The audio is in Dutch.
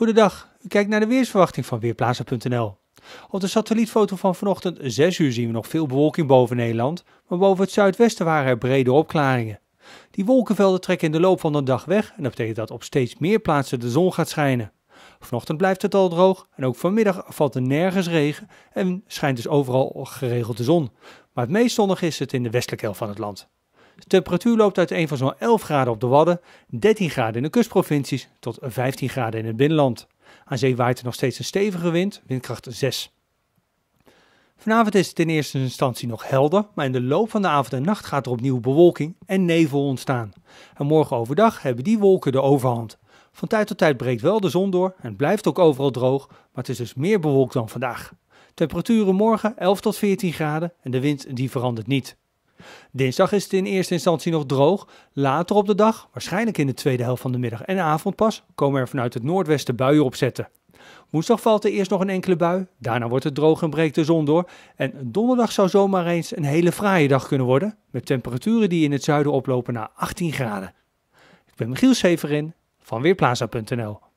Goedendag, u kijkt naar de weersverwachting van Weerplaatsen.nl. Op de satellietfoto van vanochtend 6 uur zien we nog veel bewolking boven Nederland, maar boven het zuidwesten waren er brede opklaringen. Die wolkenvelden trekken in de loop van de dag weg en dat betekent dat op steeds meer plaatsen de zon gaat schijnen. Vanochtend blijft het al droog en ook vanmiddag valt er nergens regen en schijnt dus overal geregeld de zon. Maar het meest zonnig is het in de westelijke helft van het land. De temperatuur loopt uit een van zo'n 11 graden op de Wadden, 13 graden in de kustprovincies tot 15 graden in het binnenland. Aan zee waait er nog steeds een stevige wind, windkracht 6. Vanavond is het in eerste instantie nog helder, maar in de loop van de avond en nacht gaat er opnieuw bewolking en nevel ontstaan. En morgen overdag hebben die wolken de overhand. Van tijd tot tijd breekt wel de zon door en blijft ook overal droog, maar het is dus meer bewolkt dan vandaag. Temperaturen morgen 11 tot 14 graden en de wind die verandert niet. Dinsdag is het in eerste instantie nog droog. Later op de dag, waarschijnlijk in de tweede helft van de middag en avond pas, komen er vanuit het noordwesten buien opzetten. Woensdag valt er eerst nog een enkele bui, daarna wordt het droog en breekt de zon door. En donderdag zou zomaar eens een hele fraaie dag kunnen worden, met temperaturen die in het zuiden oplopen naar 18 graden. Ik ben Michiel Severin van Weerplaza.nl